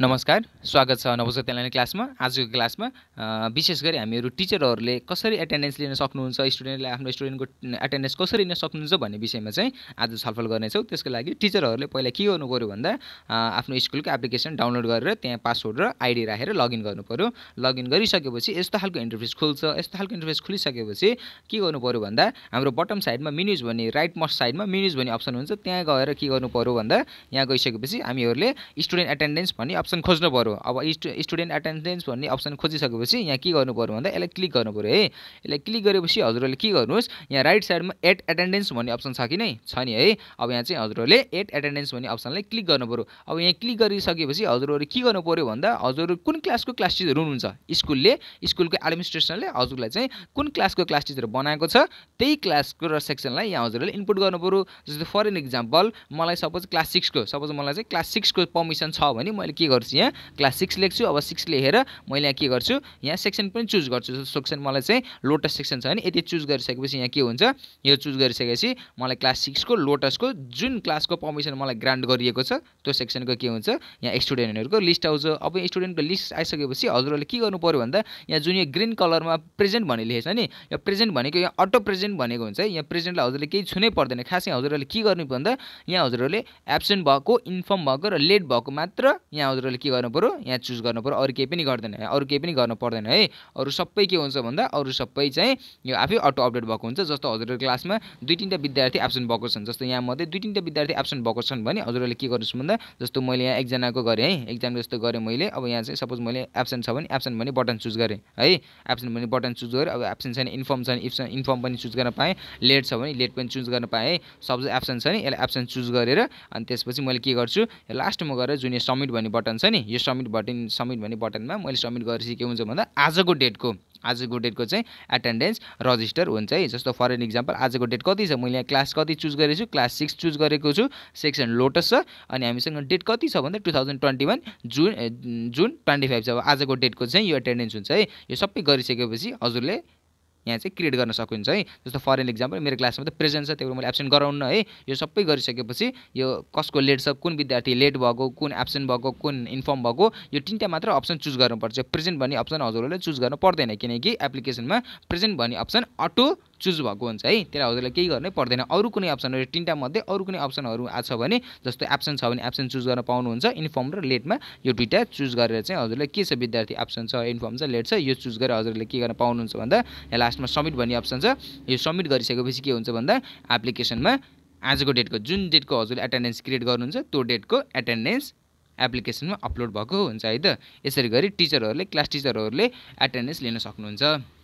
नमस्कार स्वागत छ नवजत अनलाइन क्लासमा आजको क्लासमा विशेष गरी हामीहरू टिचरहरूले कसरी एटेन्डेन्स लिन सक्नुहुन्छ स्टुडेन्टले आफ्नो स्टुडेन्टको एटेन्डेन्स कसरी लिन सक्नुहुन्छ भन्ने विषयमा चाहिँ आज छलफल गर्नेछौँ त्यसको लागि टिचरहरूले पहिला के गर्नु पऱ्यो भन्दा आफ्नो स्कुलको एप्लिकेसन डाउनलोड गरेर त्यहाँ पासवर्ड र आइडी राखेर लगइन पऱ्यो लगइन गरिसकेपछि यस्तो खालको इन्टरफेस खुल्छ यस्तो खालको इन्टरफेस खुलिसकेपछि के गर्नु पऱ्यो भन्दा हाम्रो बटम साइडमा मिन्युज भन्ने राइट मस्ट साइडमा मिन्युज भन्ने अप्सन हुन्छ त्यहाँ गएर के गर्नु पऱ्यो भन्दा यहाँ गइसकेपछि हामीहरूले स्टुडेन्ट एटेन्डेन्स भन्ने अप्सन खोज्नु पऱ्यो अब स्टुडेन्ट एटेन्डेन्स भन्ने अप्सन खोजिसकेपछि यहाँ के गर्नु पऱ्यो भन्दा यसलाई क्लिक गर्नु पऱ्यो है यसलाई क्लिक गरेपछि हजुरहरूले के गर्नुहोस् यहाँ राइट साइडमा एट एटेन्डेन्स भन्ने अप्सन छ कि नै छ नि है अब यहाँ चाहिँ हजुरहरूले एट एटेन्डेन्स भन्ने अप्सनलाई क्लिक गर्नु पऱ्यो अब यहाँ क्लिक गरिसकेपछि हजुरहरू के गर्नु पऱ्यो भन्दा हजुरहरू कुन क्लासको क्लास टिचर हुनुहुन्छ स्कुलले स्कुलको एडमिनिस्ट्रेसनले हजुरलाई चाहिँ कुन क्लासको क्लास टिचर बनाएको छ त्यही क्लासको र सेक्सनलाई यहाँ हजुरहरूले इनपुट गर्नु पऱ्यो जस्तै फर एन इक्जाम्पल मलाई सपोज क्लास सिक्सको सपोज मलाई चाहिँ क्लास सिक्सको पर्मिसन छ भने मैले के गर्छु यहाँ क्लास सिक्स लेख्छु अब सिक्स लेखेर मैले यहाँ के गर्छु यहाँ सेक्सन पनि चुज गर्छु सेक्सन मलाई चाहिँ लोटस सेक्सन छ भने यति चुज गरिसकेपछि यहाँ के हुन्छ यो चुज गरिसकेपछि मलाई क्लास सिक्सको लोटसको जुन क्लासको पर्मिसन मलाई ग्रान्ट गरिएको छ त्यो सेक्सनको के हुन्छ यहाँ स्टुडेन्टहरूको लिस्ट आउँछ अब स्टुडेन्टको लिस्ट आइसकेपछि हजुरहरूले के गर्नु पऱ्यो भन्दा यहाँ जुन यो ग्रिन कलरमा प्रेजेन्ट भन्ने लेखेको छ नि यो प्रेजेन्ट भनेको यहाँ अटो प्रेजेन्ट भनेको हुन्छ यहाँ प्रेजेन्टलाई हजुरले केही छुनै पर्दैन खासै हजुरहरूले के गर्नु भन्दा यहाँ हजुरहरूले एब्सेन्ट भएको इन्फर्म भएको र लेट भएको मात्र यहाँ हजुर तपाईँहरूले के गर्नु पऱ्यो यहाँ चुज गर्नु पऱ्यो अरू केही पनि गर्दैन अरू केही पनि गर्नु पर्दैन है अरू सबै के हुन्छ भन्दा अरू सबै चाहिँ यो आफै अटो अपडेट भएको हुन्छ जस्तो हजुरहरू क्लासमा दुई तिनवटा विद्यार्थी एब्सेन्ट भएको छन् जस्तो यहाँ मध्ये दुई तिनवटा विद्यार्थी एब्सेन्ट भएको छन् भने हजुरहरूले के गर्नुहोस् भन्दा जस्तो मैले यहाँ एकजनाको गरेँ है एकजना जस्तो गरेँ मैले अब यहाँ चाहिँ सपोज मैले एब्सेन्ट छ भने एब्सेन्ट भने बटन चुज गरेँ है एब्सेन्ट भने बटन चुज गरेँ अब एब्सेन्ट छैन इन्फर्म छ इफ इन्फर्म पनि चुज गर्न पाएँ लेट छ भने लेट पनि चुज गर्न पाएँ है सब्जेक्ट एब्सेन्ट छ नि यसलाई एब्सेन्ट चुज गरेर अनि त्यसपछि मैले के गर्छु लास्टमा गएर जुन यो सब्मिट भन्ने बटन भन्छ नि यो सब्मिट बटन सब्मिट भन्ने बटनमा मैले सब्मिट गरेपछि के हुन्छ भन्दा आजको डेटको आजको डेटको चाहिँ एटेन्डेन्स रजिस्टर हुन्छ है जस्तो फर एन इक्जाम्पल आजको डेट कति छ मैले यहाँ क्लास कति चुज गरेको छु क्लास सिक्स चुज गरेको छु सेक्सन लोटस छ अनि हामीसँग डेट कति छ भन्दा टु थाउजन्ड ट्वेन्टी वान जुन जुन ट्वेन्टी फाइभ छ अब आजको डेटको चाहिँ यो एटेन्डेन्स हुन्छ है यो सबै गरिसकेपछि हजुरले यहाँ चाहिँ क्रिएट गर्न सकिन्छ है जस्तो फरेन इक्जाम्पल मेरो क्लासमा त प्रेजेन्ट छ त्यही भएर मैले एब्सेन्ट गराउन है यो सबै गरिसकेपछि यो कसको लेट छ कुन विद्यार्थी लेट भएको कुन एब्सेन्ट भएको कुन इन्फर्म भएको यो तिनवटा मात्र अप्सन चुज गर्नुपर्छ प्रेजेन्ट भन्ने अप्सन हजुरहरूले चुज गर्नु पर्दैन किनकि एप्लिकेसनमा प्रेजेन्ट भन्ने अप्सन अटो चुज भएको हुन्छ है त्यसलाई हजुरलाई केही गर्नै पर्दैन अरू कुनै अप्सनहरू तिनवटा मध्ये अरू कुनै अप्सनहरू छ भने जस्तो एप्सन छ भने एप्सन चुज गर्न पाउनुहुन्छ इन्फर्म र लेटमा यो दुइटा चुज गरेर चाहिँ हजुरलाई के छ विद्यार्थी एप्सन छ इन्फर्म छ लेट छ यो चुज गरेर हजुरले के गर्न पाउनुहुन्छ भन्दा यहाँ लास्टमा सब्मिट भन्ने अप्सन छ यो सब्मिट गरिसकेपछि के हुन्छ भन्दा एप्लिकेसनमा आजको डेटको जुन डेटको हजुरले एटेन्डेन्स क्रिएट गर्नुहुन्छ त्यो डेटको एटेन्डेन्स एप्लिकेसनमा अपलोड भएको हुन्छ है त यसरी गरी टिचरहरूले क्लास टिचरहरूले एटेन्डेन्स लिन सक्नुहुन्छ